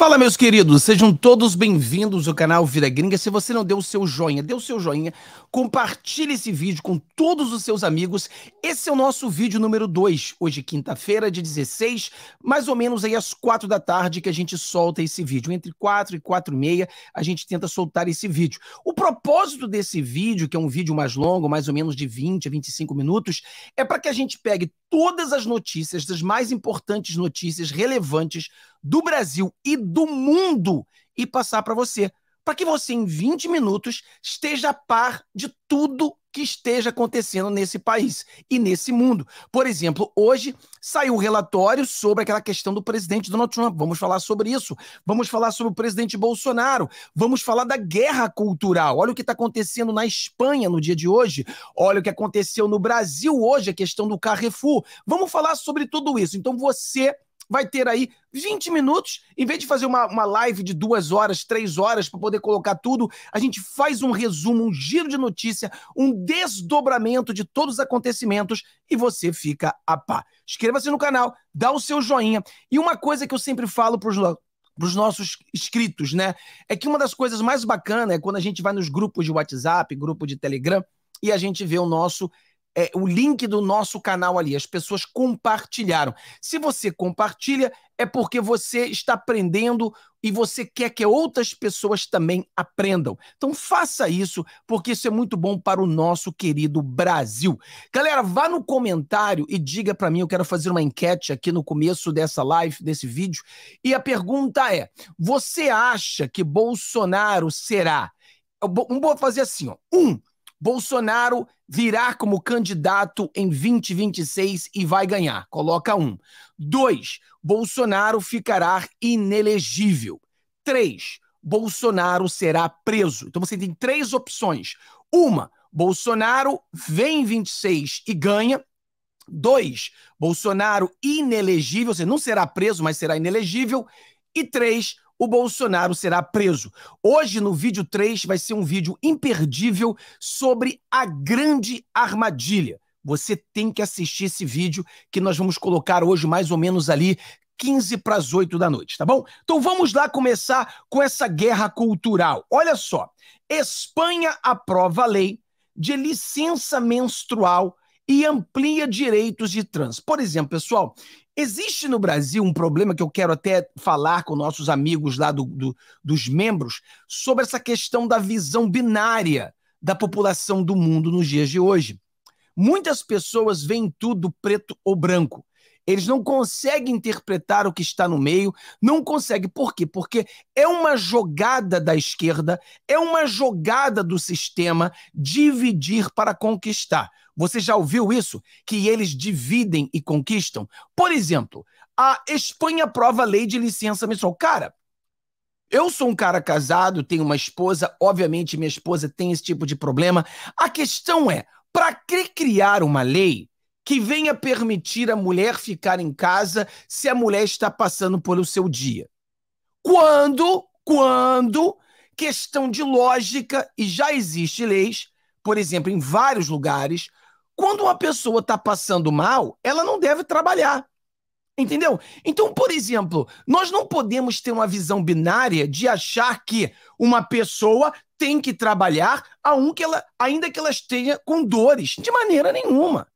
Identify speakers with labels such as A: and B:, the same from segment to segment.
A: Fala, meus queridos, sejam todos bem-vindos ao canal Vida Gringa. Se você não deu o seu joinha, dê o seu joinha, compartilhe esse vídeo com todos os seus amigos. Esse é o nosso vídeo número 2, hoje, quinta-feira, de 16, mais ou menos aí às 4 da tarde, que a gente solta esse vídeo. Entre 4 e 4 e meia, a gente tenta soltar esse vídeo. O propósito desse vídeo, que é um vídeo mais longo, mais ou menos de 20 a 25 minutos, é para que a gente pegue todas as notícias, as mais importantes notícias relevantes do Brasil e do mundo e passar para você, para que você, em 20 minutos, esteja a par de tudo que esteja acontecendo nesse país e nesse mundo. Por exemplo, hoje saiu o um relatório sobre aquela questão do presidente Donald Trump. Vamos falar sobre isso. Vamos falar sobre o presidente Bolsonaro. Vamos falar da guerra cultural. Olha o que está acontecendo na Espanha no dia de hoje. Olha o que aconteceu no Brasil hoje, a questão do Carrefour. Vamos falar sobre tudo isso. Então você vai ter aí 20 minutos, em vez de fazer uma, uma live de duas horas, três horas para poder colocar tudo, a gente faz um resumo, um giro de notícia, um desdobramento de todos os acontecimentos e você fica a pá. Inscreva-se no canal, dá o seu joinha. E uma coisa que eu sempre falo para os para os nossos inscritos, né? É que uma das coisas mais bacanas é quando a gente vai nos grupos de WhatsApp, grupo de Telegram, e a gente vê o nosso é, o link do nosso canal ali. As pessoas compartilharam. Se você compartilha, é porque você está aprendendo e você quer que outras pessoas também aprendam. Então faça isso, porque isso é muito bom para o nosso querido Brasil. Galera, vá no comentário e diga para mim, eu quero fazer uma enquete aqui no começo dessa live, desse vídeo, e a pergunta é: você acha que Bolsonaro será? vamos vou fazer assim, ó. Um, Bolsonaro virá como candidato em 2026 e vai ganhar. Coloca um. Dois, Bolsonaro ficará inelegível. Três, Bolsonaro será preso. Então você tem três opções. Uma, Bolsonaro vem em 26 e ganha. Dois, Bolsonaro inelegível, você não será preso, mas será inelegível. E três, o Bolsonaro será preso. Hoje, no vídeo 3, vai ser um vídeo imperdível sobre a grande armadilha. Você tem que assistir esse vídeo que nós vamos colocar hoje, mais ou menos ali, 15 para as 8 da noite, tá bom? Então vamos lá começar com essa guerra cultural. Olha só, Espanha aprova a lei de licença menstrual e amplia direitos de trans. Por exemplo, pessoal, Existe no Brasil um problema que eu quero até falar com nossos amigos lá do, do, dos membros sobre essa questão da visão binária da população do mundo nos dias de hoje. Muitas pessoas veem tudo preto ou branco. Eles não conseguem interpretar o que está no meio, não conseguem. Por quê? Porque é uma jogada da esquerda, é uma jogada do sistema dividir para conquistar. Você já ouviu isso? Que eles dividem e conquistam? Por exemplo, a Espanha aprova a lei de licença menstrual. Cara, eu sou um cara casado, tenho uma esposa, obviamente minha esposa tem esse tipo de problema. A questão é, para que criar uma lei que venha permitir a mulher ficar em casa se a mulher está passando pelo seu dia. Quando, quando, questão de lógica, e já existe leis, por exemplo, em vários lugares, quando uma pessoa está passando mal, ela não deve trabalhar. Entendeu? Então, por exemplo, nós não podemos ter uma visão binária de achar que uma pessoa tem que trabalhar, a um que ela, ainda que ela esteja com dores, de maneira nenhuma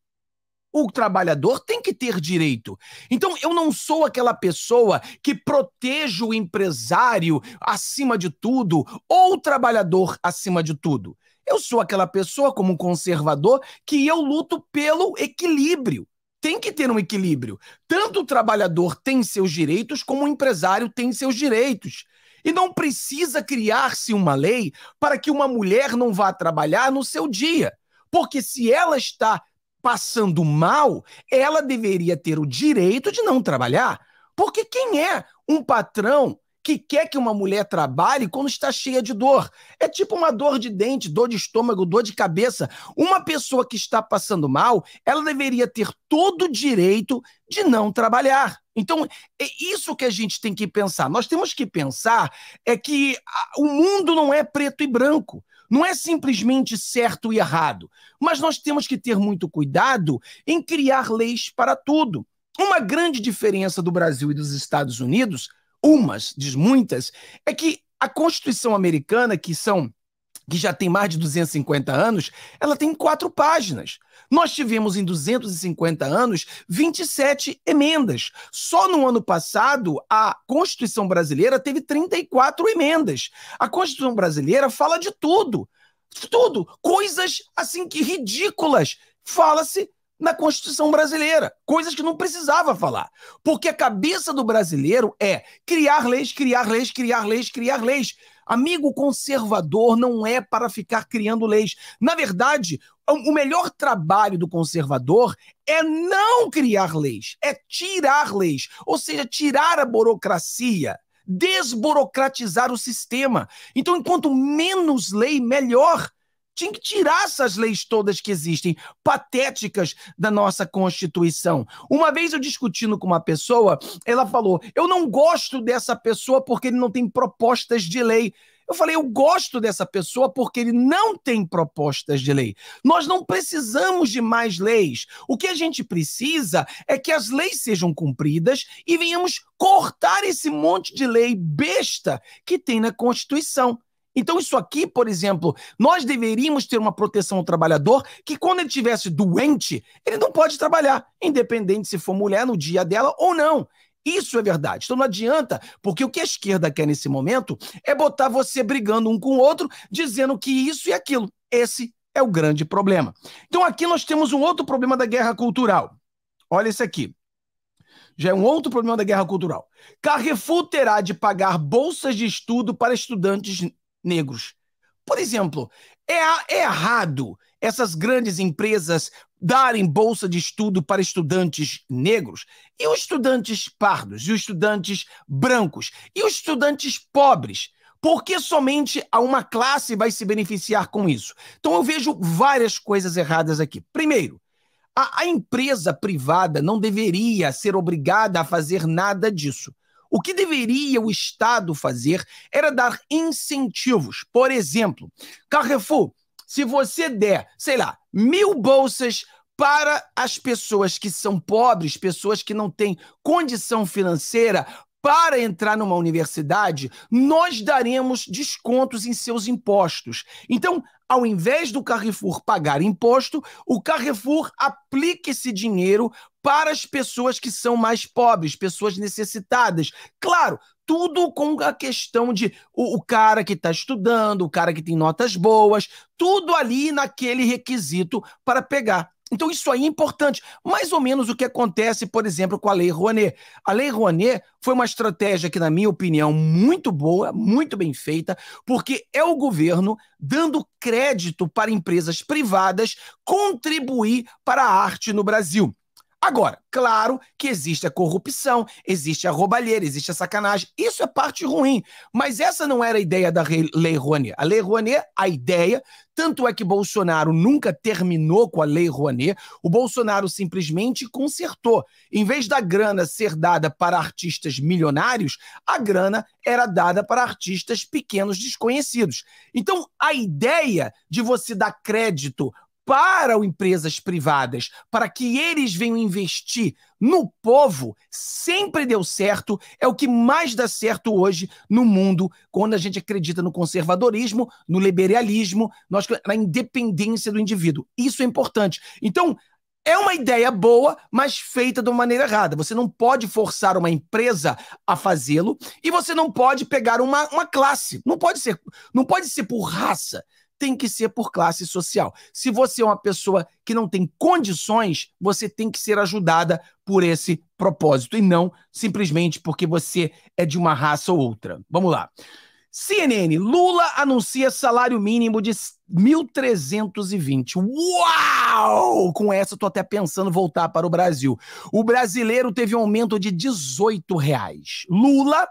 A: o trabalhador tem que ter direito. Então, eu não sou aquela pessoa que proteja o empresário acima de tudo ou o trabalhador acima de tudo. Eu sou aquela pessoa, como conservador, que eu luto pelo equilíbrio. Tem que ter um equilíbrio. Tanto o trabalhador tem seus direitos, como o empresário tem seus direitos. E não precisa criar-se uma lei para que uma mulher não vá trabalhar no seu dia. Porque se ela está passando mal, ela deveria ter o direito de não trabalhar. Porque quem é um patrão que quer que uma mulher trabalhe quando está cheia de dor. É tipo uma dor de dente, dor de estômago, dor de cabeça. Uma pessoa que está passando mal, ela deveria ter todo o direito de não trabalhar. Então, é isso que a gente tem que pensar. Nós temos que pensar é que o mundo não é preto e branco. Não é simplesmente certo e errado, mas nós temos que ter muito cuidado em criar leis para tudo. Uma grande diferença do Brasil e dos Estados Unidos, umas diz muitas, é que a Constituição americana, que são que já tem mais de 250 anos, ela tem quatro páginas. Nós tivemos em 250 anos 27 emendas. Só no ano passado, a Constituição Brasileira teve 34 emendas. A Constituição Brasileira fala de tudo. Tudo. Coisas assim que ridículas. Fala-se na Constituição brasileira, coisas que não precisava falar. Porque a cabeça do brasileiro é criar leis, criar leis, criar leis, criar leis. Amigo conservador não é para ficar criando leis. Na verdade, o melhor trabalho do conservador é não criar leis, é tirar leis, ou seja, tirar a burocracia, desburocratizar o sistema. Então, enquanto menos lei, melhor tinha que tirar essas leis todas que existem, patéticas da nossa Constituição. Uma vez eu discutindo com uma pessoa, ela falou: Eu não gosto dessa pessoa porque ele não tem propostas de lei. Eu falei, eu gosto dessa pessoa porque ele não tem propostas de lei. Nós não precisamos de mais leis. O que a gente precisa é que as leis sejam cumpridas e venhamos cortar esse monte de lei besta que tem na Constituição. Então, isso aqui, por exemplo, nós deveríamos ter uma proteção ao trabalhador que, quando ele estivesse doente, ele não pode trabalhar, independente se for mulher no dia dela ou não. Isso é verdade. Então não adianta, porque o que a esquerda quer nesse momento é botar você brigando um com o outro, dizendo que isso e aquilo. Esse é o grande problema. Então aqui nós temos um outro problema da guerra cultural. Olha esse aqui. Já é um outro problema da guerra cultural. Carrefour terá de pagar bolsas de estudo para estudantes negros. Por exemplo, é, é errado essas grandes empresas darem bolsa de estudo para estudantes negros e os estudantes pardos, e os estudantes brancos, e os estudantes pobres. Porque somente a uma classe vai se beneficiar com isso. Então eu vejo várias coisas erradas aqui. Primeiro, a, a empresa privada não deveria ser obrigada a fazer nada disso. O que deveria o Estado fazer era dar incentivos. Por exemplo, Carrefour, se você der, sei lá, mil bolsas para as pessoas que são pobres, pessoas que não têm condição financeira, para entrar numa universidade, nós daremos descontos em seus impostos. Então, ao invés do Carrefour pagar imposto, o Carrefour aplica esse dinheiro para as pessoas que são mais pobres, pessoas necessitadas. Claro, tudo com a questão de o, o cara que está estudando, o cara que tem notas boas, tudo ali naquele requisito para pegar. Então, isso aí é importante. Mais ou menos o que acontece, por exemplo, com a Lei Rouanet. A Lei Rouanet foi uma estratégia que, na minha opinião, muito boa, muito bem feita, porque é o governo dando crédito para empresas privadas contribuir para a arte no Brasil. Agora, claro que existe a corrupção, existe a roubalheira, existe a sacanagem. Isso é parte ruim. Mas essa não era a ideia da Lei Rouanet. A Lei Rouanet, a ideia, tanto é que Bolsonaro nunca terminou com a Lei Rouanet, o Bolsonaro simplesmente consertou. Em vez da grana ser dada para artistas milionários, a grana era dada para artistas pequenos desconhecidos. Então, a ideia de você dar crédito para empresas privadas, para que eles venham investir no povo, sempre deu certo, é o que mais dá certo hoje no mundo, quando a gente acredita no conservadorismo, no liberalismo, na independência do indivíduo. Isso é importante. Então, é uma ideia boa, mas feita de uma maneira errada. Você não pode forçar uma empresa a fazê-lo e você não pode pegar uma, uma classe. Não pode ser, não pode ser por raça tem que ser por classe social. Se você é uma pessoa que não tem condições, você tem que ser ajudada por esse propósito e não simplesmente porque você é de uma raça ou outra. Vamos lá. CNN, Lula anuncia salário mínimo de 1.320. Uau! Com essa estou até pensando voltar para o Brasil. O brasileiro teve um aumento de 18 reais. Lula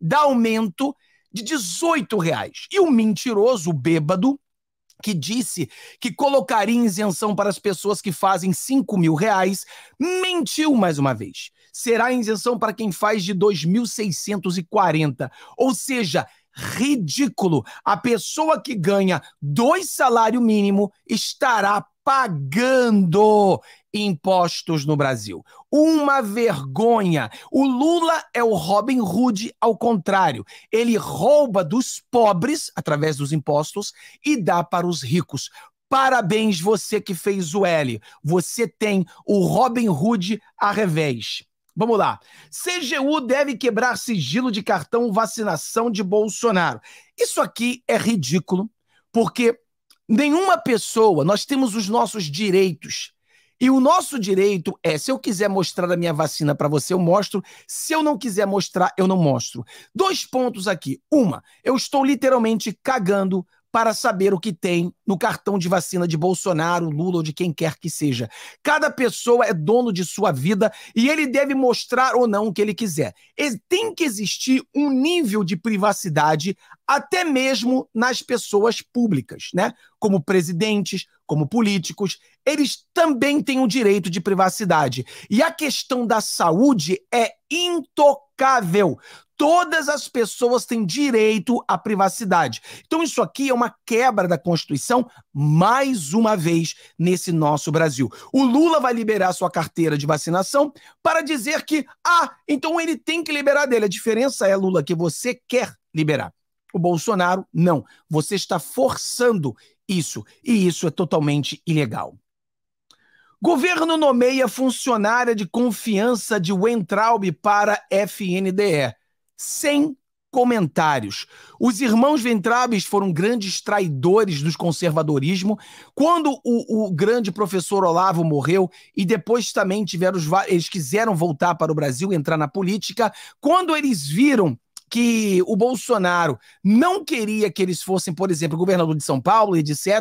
A: dá aumento de 18 reais. E o mentiroso, o bêbado, que disse que colocaria isenção para as pessoas que fazem 5 mil reais, mentiu mais uma vez. Será isenção para quem faz de 2.640. Ou seja, ridículo. A pessoa que ganha dois salário mínimo estará pagando impostos no Brasil. Uma vergonha. O Lula é o Robin Hood ao contrário. Ele rouba dos pobres através dos impostos e dá para os ricos. Parabéns você que fez o L. Você tem o Robin Hood a revés. Vamos lá. CGU deve quebrar sigilo de cartão vacinação de Bolsonaro. Isso aqui é ridículo, porque nenhuma pessoa, nós temos os nossos direitos e o nosso direito é, se eu quiser mostrar a minha vacina para você, eu mostro. Se eu não quiser mostrar, eu não mostro. Dois pontos aqui. Uma, eu estou literalmente cagando para saber o que tem no cartão de vacina de Bolsonaro, Lula ou de quem quer que seja. Cada pessoa é dono de sua vida e ele deve mostrar ou não o que ele quiser. Tem que existir um nível de privacidade até mesmo nas pessoas públicas, né? Como presidentes, como políticos, eles também têm o direito de privacidade. E a questão da saúde é intocável todas as pessoas têm direito à privacidade. Então, isso aqui é uma quebra da Constituição, mais uma vez, nesse nosso Brasil. O Lula vai liberar sua carteira de vacinação para dizer que, ah, então ele tem que liberar dele. A diferença é, Lula, que você quer liberar. O Bolsonaro, não. Você está forçando isso. E isso é totalmente ilegal. Governo nomeia funcionária de confiança de Wentraub para FNDE sem comentários. Os irmãos Ventrabes foram grandes traidores do conservadorismo. Quando o, o, grande professor Olavo morreu e depois também tiveram os, eles quiseram voltar para o Brasil, entrar na política, quando eles viram que o Bolsonaro não queria que eles fossem, por exemplo, governador de São Paulo, e etc.,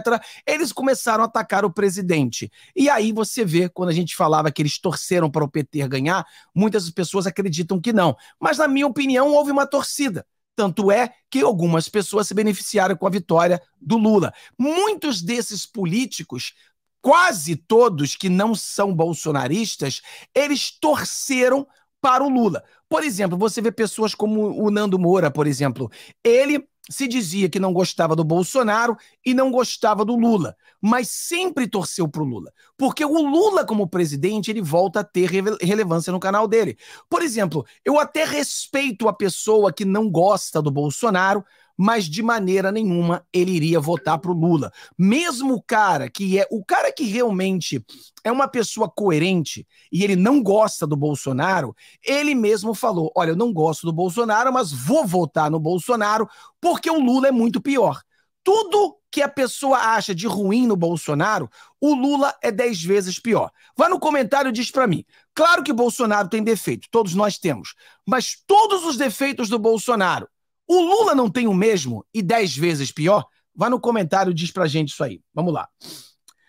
A: eles começaram a atacar o presidente. E aí você vê, quando a gente falava que eles torceram para o PT ganhar, muitas pessoas acreditam que não. Mas, na minha opinião, houve uma torcida. Tanto é que algumas pessoas se beneficiaram com a vitória do Lula. Muitos desses políticos quase todos que não são bolsonaristas, eles torceram para o Lula. Por exemplo, você vê pessoas como o Nando Moura, por exemplo. Ele se dizia que não gostava do Bolsonaro e não gostava do Lula, mas sempre torceu para o Lula, porque o Lula como presidente ele volta a ter relevância no canal dele. Por exemplo, eu até respeito a pessoa que não gosta do Bolsonaro, mas de maneira nenhuma ele iria votar para o Lula. Mesmo o cara que é o cara que realmente é uma pessoa coerente e ele não gosta do Bolsonaro, ele mesmo falou: "Olha, eu não gosto do Bolsonaro, mas vou votar no Bolsonaro porque o Lula é muito pior". Tudo que a pessoa acha de ruim no Bolsonaro, o Lula é dez vezes pior. Vá no comentário e diz para mim. Claro que o Bolsonaro tem defeito, todos nós temos, mas todos os defeitos do Bolsonaro o Lula não tem o mesmo e dez vezes pior? Vá no comentário e diz pra gente isso aí. Vamos lá.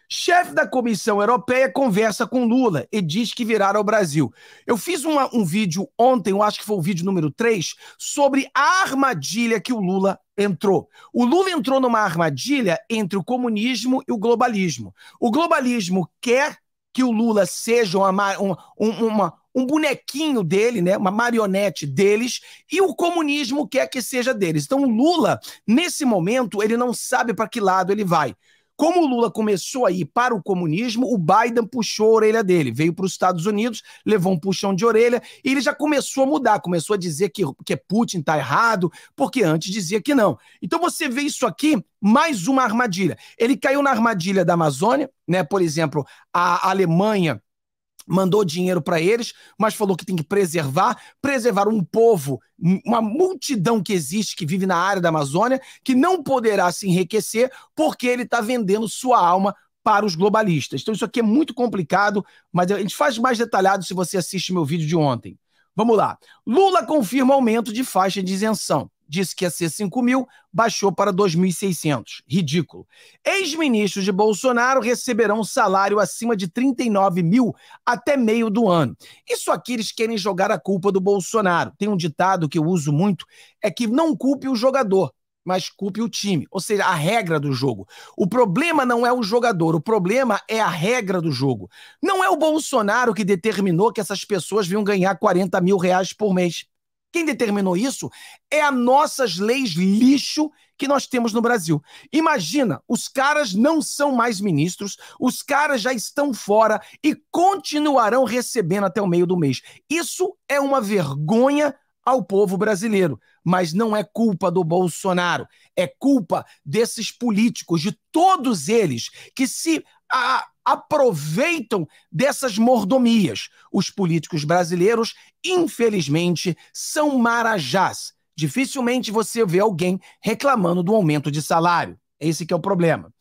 A: Chefe da Comissão Europeia conversa com Lula e diz que virá ao Brasil. Eu fiz uma, um vídeo ontem, eu acho que foi o vídeo número 3, sobre a armadilha que o Lula entrou. O Lula entrou numa armadilha entre o comunismo e o globalismo. O globalismo quer que o Lula seja uma, uma, uma um bonequinho dele, né, uma marionete deles, e o comunismo quer que seja deles. Então o Lula, nesse momento, ele não sabe para que lado ele vai. Como o Lula começou a ir para o comunismo, o Biden puxou a orelha dele, veio para os Estados Unidos, levou um puxão de orelha e ele já começou a mudar, começou a dizer que, que Putin está errado, porque antes dizia que não. Então você vê isso aqui, mais uma armadilha. Ele caiu na armadilha da Amazônia, né? Por exemplo, a Alemanha mandou dinheiro para eles, mas falou que tem que preservar, preservar um povo, uma multidão que existe, que vive na área da Amazônia, que não poderá se enriquecer porque ele está vendendo sua alma para os globalistas. Então isso aqui é muito complicado, mas a gente faz mais detalhado se você assiste meu vídeo de ontem. Vamos lá. Lula confirma aumento de faixa de isenção disse que ia ser 5 mil, baixou para 2.600. Ridículo. Ex-ministros de Bolsonaro receberão um salário acima de 39 mil até meio do ano. Isso aqui eles querem jogar a culpa do Bolsonaro. Tem um ditado que eu uso muito, é que não culpe o jogador, mas culpe o time, ou seja, a regra do jogo. O problema não é o jogador, o problema é a regra do jogo. Não é o Bolsonaro que determinou que essas pessoas vinham ganhar 40 mil reais por mês. Quem determinou isso é as nossas leis lixo que nós temos no Brasil. Imagina, os caras não são mais ministros, os caras já estão fora e continuarão recebendo até o meio do mês. Isso é uma vergonha ao povo brasileiro, mas não é culpa do Bolsonaro, é culpa desses políticos, de todos eles que se a, aproveitam dessas mordomias. Os políticos brasileiros, infelizmente, são marajás. Dificilmente você vê alguém reclamando do aumento de salário. Esse é o problema.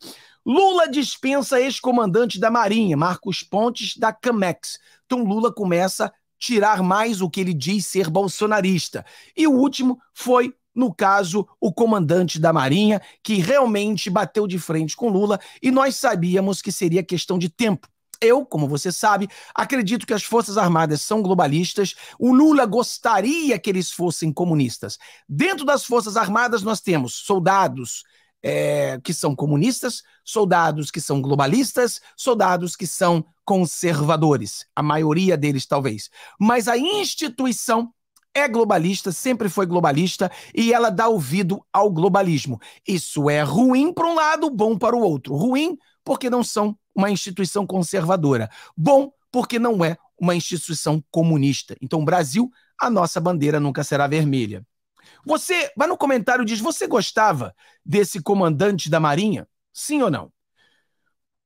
A: Lula dispensa ex-comandante da Marinha, Marcos Pontes, da Camex. Então Lula começa a tirar mais o que ele diz ser bolsonarista. E o último foi no caso, o comandante da Marinha, que realmente bateu de frente com Lula, e nós sabíamos que seria questão de tempo. Eu, como você sabe, acredito que as Forças Armadas são globalistas. O Lula gostaria que eles fossem comunistas. Dentro das Forças Armadas, nós temos soldados é, que são comunistas, soldados que são globalistas, soldados que são conservadores. A maioria deles, talvez. Mas a instituição é globalista, sempre foi globalista e ela dá ouvido ao globalismo. Isso é ruim para um lado, bom para o outro. Ruim porque não são uma instituição conservadora. Bom porque não é uma instituição comunista. Então, Brasil, a nossa bandeira nunca será vermelha. Você vai no comentário diz: você gostava desse comandante da Marinha? Sim ou não?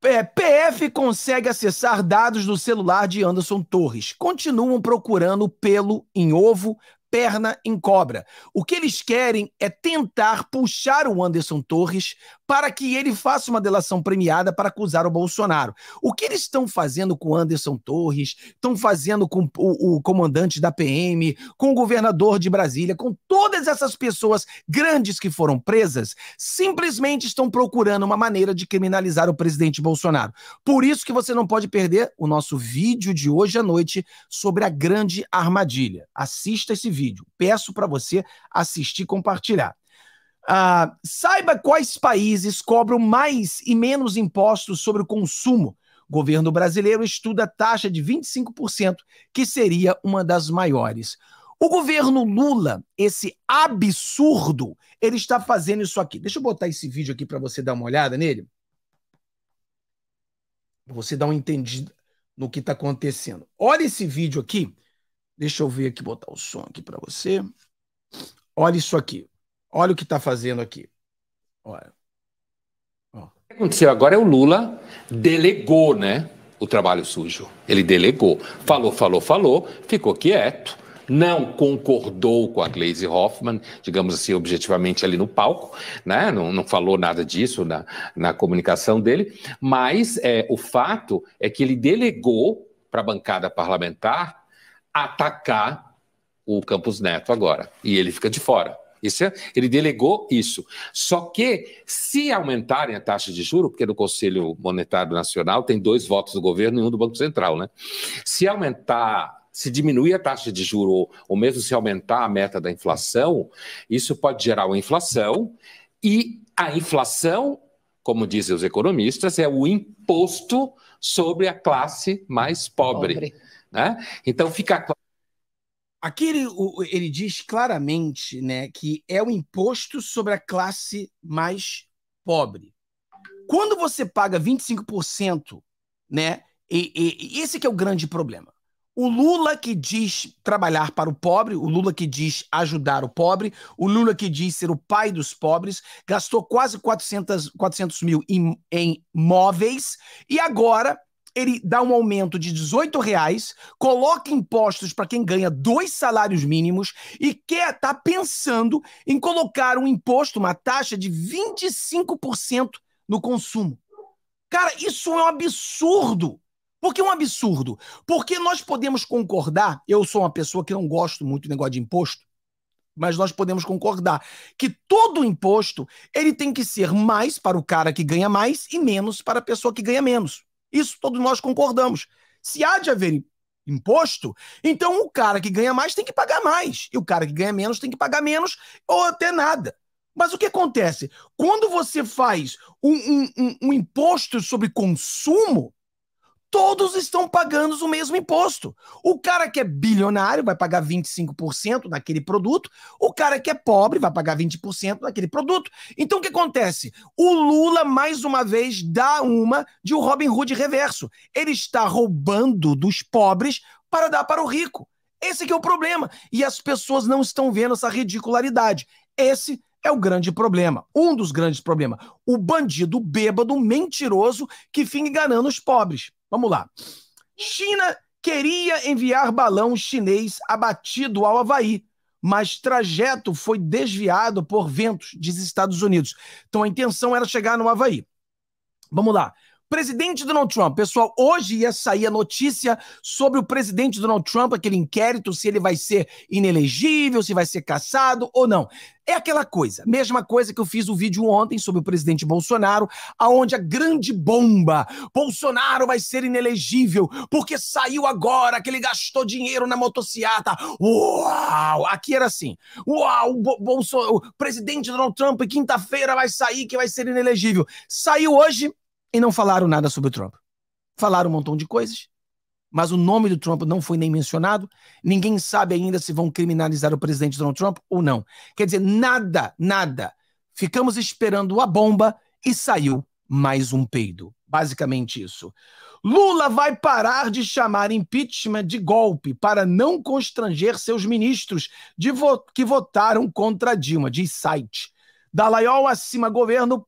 A: É, PF consegue acessar dados do celular de Anderson Torres. Continuam procurando pelo em ovo, perna em cobra. O que eles querem é tentar puxar o Anderson Torres para que ele faça uma delação premiada para acusar o Bolsonaro. O que eles estão fazendo com Anderson Torres, estão fazendo com o, o, comandante da PM, com o governador de Brasília, com todas essas pessoas grandes que foram presas, simplesmente estão procurando uma maneira de criminalizar o presidente Bolsonaro. Por isso que você não pode perder o nosso vídeo de hoje à noite sobre a grande armadilha. Assista esse vídeo. Peço para você assistir e compartilhar. Ah, saiba quais países cobram mais e menos impostos sobre o consumo. O governo brasileiro estuda a taxa de 25%, que seria uma das maiores. O governo Lula, esse absurdo, ele está fazendo isso aqui. Deixa eu botar esse vídeo aqui para você dar uma olhada nele. Pra você dar um entendido no que está acontecendo. Olha esse vídeo aqui. Deixa eu ver aqui, botar o som aqui para você. Olha isso aqui. Olha o que está fazendo aqui. Olha. Ó. O que aconteceu agora é o Lula delegou, né? O trabalho sujo. Ele delegou. Falou, falou, falou, ficou quieto. Não concordou com a Glaze Hoffman, digamos assim, objetivamente ali no palco, né? não, não falou nada disso na, na comunicação dele, mas é, o fato é que ele delegou para a bancada parlamentar atacar o Campos Neto agora. E ele fica de fora. Esse, é, ele delegou isso. Só que, se aumentarem a taxa de juro, porque no Conselho Monetário Nacional tem dois votos do governo e um do Banco Central, né? Se aumentar, se diminuir a taxa de juro, ou, ou mesmo se aumentar a meta da inflação, isso pode gerar uma inflação, e a inflação, como dizem os economistas, é o imposto sobre a classe mais pobre. pobre. Né? Então fica claro Aqui ele, ele diz claramente né, que é o imposto sobre a classe mais pobre. Quando você paga 25%, né, e, e, esse que é o grande problema. O Lula que diz trabalhar para o pobre, o Lula que diz ajudar o pobre, o Lula que diz ser o pai dos pobres, gastou quase 400, 400 mil em, em móveis e agora ele dá um aumento de 18 reais, coloca impostos para quem ganha dois salários mínimos e quer estar tá pensando em colocar um imposto, uma taxa de 25% no consumo. Cara, isso é um absurdo. Por que um absurdo? Porque nós podemos concordar, eu sou uma pessoa que não gosto muito do negócio de imposto, mas nós podemos concordar que todo imposto ele tem que ser mais para o cara que ganha mais e menos para a pessoa que ganha menos. Isso todos nós concordamos. Se há de haver imposto, então o cara que ganha mais tem que pagar mais, e o cara que ganha menos tem que pagar menos, ou até nada. Mas o que acontece? Quando você faz um, um, um, um imposto sobre consumo, todos estão pagando o mesmo imposto. O cara que é bilionário vai pagar 25% naquele produto, o cara que é pobre vai pagar 20% naquele produto. Então o que acontece? O Lula, mais uma vez, dá uma de um Robin Hood reverso. Ele está roubando dos pobres para dar para o rico. Esse é o problema. E as pessoas não estão vendo essa ridicularidade. Esse é o grande problema. Um dos grandes problemas. O bandido bêbado, mentiroso, que fica enganando os pobres. Vamos lá. China queria enviar balão chinês abatido ao Havaí, mas trajeto foi desviado por ventos, dos Estados Unidos. Então a intenção era chegar no Havaí. Vamos lá. Presidente Donald Trump, pessoal, hoje ia sair a notícia sobre o presidente Donald Trump, aquele inquérito, se ele vai ser inelegível, se vai ser caçado ou não. É aquela coisa, mesma coisa que eu fiz o um vídeo ontem sobre o presidente Bolsonaro, aonde a grande bomba, Bolsonaro vai ser inelegível, porque saiu agora que ele gastou dinheiro na motocicleta. Uau! Aqui era assim. Uau, o, o presidente Donald Trump quinta-feira vai sair que vai ser inelegível. Saiu hoje, e não falaram nada sobre o Trump. Falaram um montão de coisas, mas o nome do Trump não foi nem mencionado. Ninguém sabe ainda se vão criminalizar o presidente Donald Trump ou não. Quer dizer, nada, nada. Ficamos esperando a bomba e saiu mais um peido. Basicamente isso. Lula vai parar de chamar impeachment de golpe para não constranger seus ministros vo que votaram contra Dilma, diz site. Dallaiol acima governo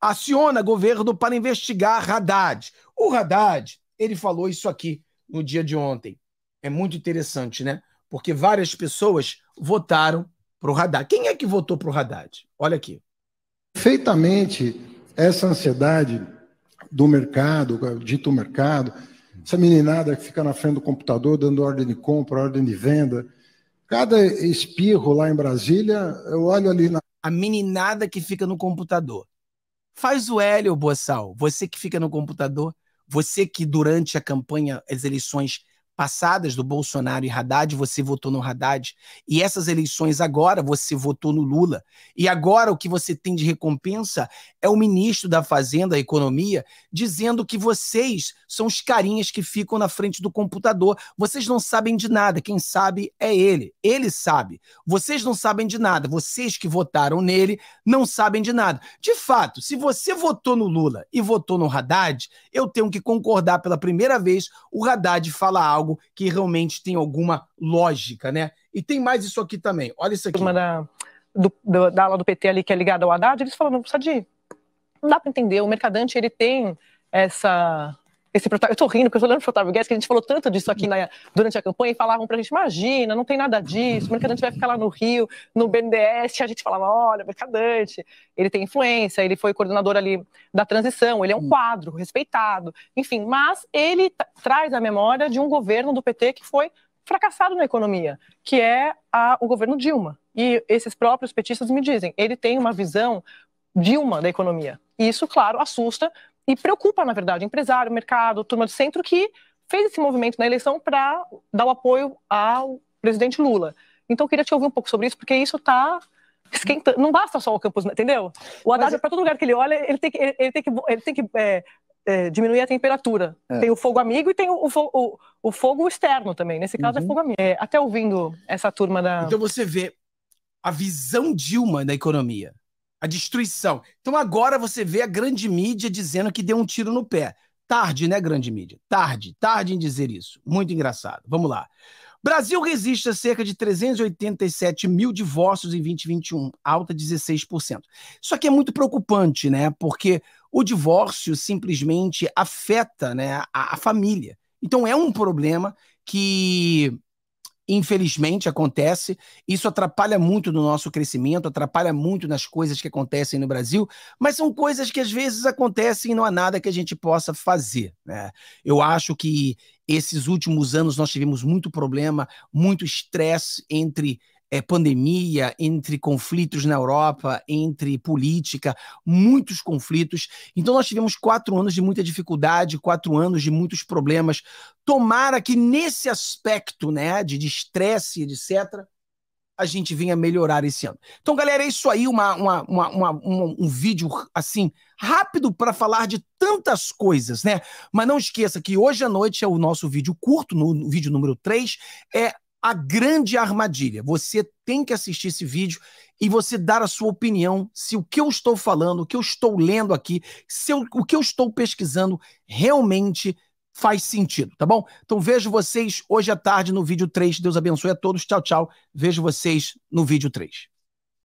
A: aciona governo para investigar Haddad. O Haddad, ele falou isso aqui no dia de ontem. É muito interessante, né? Porque várias pessoas votaram para o Haddad. Quem é que votou para o Haddad? Olha aqui. Perfeitamente essa ansiedade do mercado, dito mercado, essa meninada que fica na frente do computador dando ordem de compra, ordem de venda. Cada espirro lá em Brasília, eu olho ali na. A meninada que fica no computador. Faz o Hélio Boçal, você que fica no computador, você que durante a campanha, as eleições, passadas do Bolsonaro e Haddad, você votou no Haddad, e essas eleições agora você votou no Lula. E agora o que você tem de recompensa é o ministro da Fazenda, Economia, dizendo que vocês são os carinhas que ficam na frente do computador. Vocês não sabem de nada, quem sabe é ele. Ele sabe. Vocês não sabem de nada, vocês que votaram nele não sabem de nada. De fato, se você votou no Lula e votou no Haddad, eu tenho que concordar pela primeira vez, o Haddad fala algo algo que realmente tem alguma lógica, né? E tem mais isso aqui também. Olha isso aqui. Uma da, do, do, da ala do PT ali que é ligada ao Haddad, eles falam, não precisa de. Não dá para entender. O mercadante ele tem essa esse Eu estou rindo, porque eu estou olhando pro Otávio Guedes, que a gente falou tanto disso aqui na, durante a campanha e falavam para a gente: imagina, não tem nada disso, mas é que a gente vai ficar lá no Rio, no BNDES, a gente falava: olha, Mercadante, ele tem influência, ele foi coordenador ali da transição, ele é um hum. quadro respeitado, enfim, mas ele traz a memória de um governo do PT que foi fracassado na economia, que é a, o governo Dilma. E esses próprios petistas me dizem, ele tem uma visão Dilma da economia. E isso, claro, assusta e preocupa, na verdade, empresário, mercado, turma do centro que fez esse movimento na eleição para dar o apoio ao presidente Lula. Então, eu queria te ouvir um pouco sobre isso, porque isso está esquentando. Não basta só o Campos, entendeu? O Haddad, é... para todo lugar que ele olha, ele tem que, ele tem que, ele tem que é, é, diminuir a temperatura. É. Tem o fogo amigo e tem o, o, o fogo externo também. Nesse caso, é uhum. é fogo amigo. É, até ouvindo essa turma da. Então, você vê a visão Dilma da economia. A destruição. Então agora você vê a grande mídia dizendo que deu um tiro no pé. Tarde, né, grande mídia? Tarde, tarde em dizer isso. Muito engraçado. Vamos lá. Brasil resiste a cerca de 387 mil divórcios em 2021, alta 16%. Isso aqui é muito preocupante, né? Porque o divórcio simplesmente afeta né, a, a família. Então é um problema que Infelizmente acontece, isso atrapalha muito no nosso crescimento, atrapalha muito nas coisas que acontecem no Brasil, mas são coisas que às vezes acontecem e não há nada que a gente possa fazer. Né? Eu acho que esses últimos anos nós tivemos muito problema, muito estresse entre é, pandemia, entre conflitos na Europa, entre política, muitos conflitos. Então, nós tivemos quatro anos de muita dificuldade, quatro anos de muitos problemas. Tomara que nesse aspecto né, de estresse, etc., a gente venha melhorar esse ano. Então, galera, é isso aí, uma, uma, uma, uma um vídeo assim rápido para falar de tantas coisas, né? Mas não esqueça que hoje à noite é o nosso vídeo curto, no, no vídeo número 3, é a grande armadilha. Você tem que assistir esse vídeo e você dar a sua opinião se o que eu estou falando, o que eu estou lendo aqui, se eu, o que eu estou pesquisando realmente faz sentido, tá bom? Então vejo vocês hoje à tarde no vídeo 3. Deus abençoe a todos. Tchau, tchau. Vejo vocês no vídeo 3.